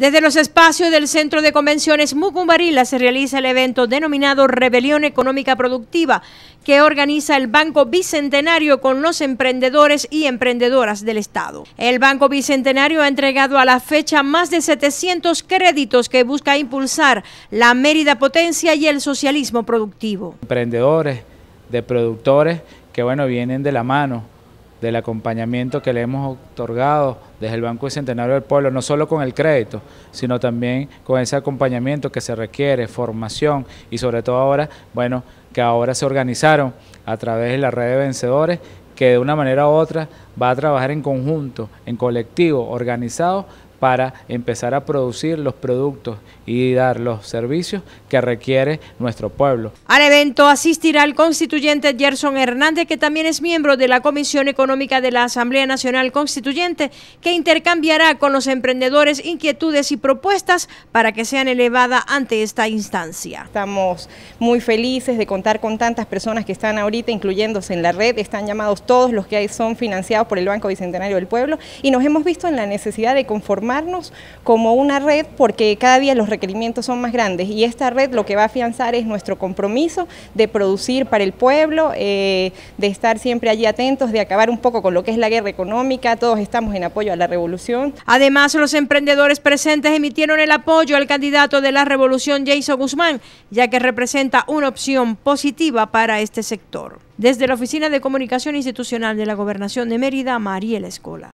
Desde los espacios del Centro de Convenciones Mucumbarila se realiza el evento denominado Rebelión Económica Productiva, que organiza el Banco Bicentenario con los emprendedores y emprendedoras del Estado. El Banco Bicentenario ha entregado a la fecha más de 700 créditos que busca impulsar la Mérida potencia y el socialismo productivo. Emprendedores, de productores que bueno, vienen de la mano del acompañamiento que le hemos otorgado desde el Banco Centenario del Pueblo, no solo con el crédito, sino también con ese acompañamiento que se requiere, formación y sobre todo ahora, bueno, que ahora se organizaron a través de la red de vencedores que de una manera u otra va a trabajar en conjunto, en colectivo, organizado para empezar a producir los productos y dar los servicios que requiere nuestro pueblo. Al evento asistirá el constituyente Gerson Hernández, que también es miembro de la Comisión Económica de la Asamblea Nacional Constituyente, que intercambiará con los emprendedores inquietudes y propuestas para que sean elevadas ante esta instancia. Estamos muy felices de contar con tantas personas que están ahorita incluyéndose en la red, están llamados todos los que son financiados por el Banco Bicentenario del Pueblo y nos hemos visto en la necesidad de conformar como una red porque cada día los requerimientos son más grandes y esta red lo que va a afianzar es nuestro compromiso de producir para el pueblo, eh, de estar siempre allí atentos, de acabar un poco con lo que es la guerra económica, todos estamos en apoyo a la revolución. Además, los emprendedores presentes emitieron el apoyo al candidato de la revolución, Jason Guzmán, ya que representa una opción positiva para este sector. Desde la Oficina de Comunicación Institucional de la Gobernación de Mérida, Mariel Escola.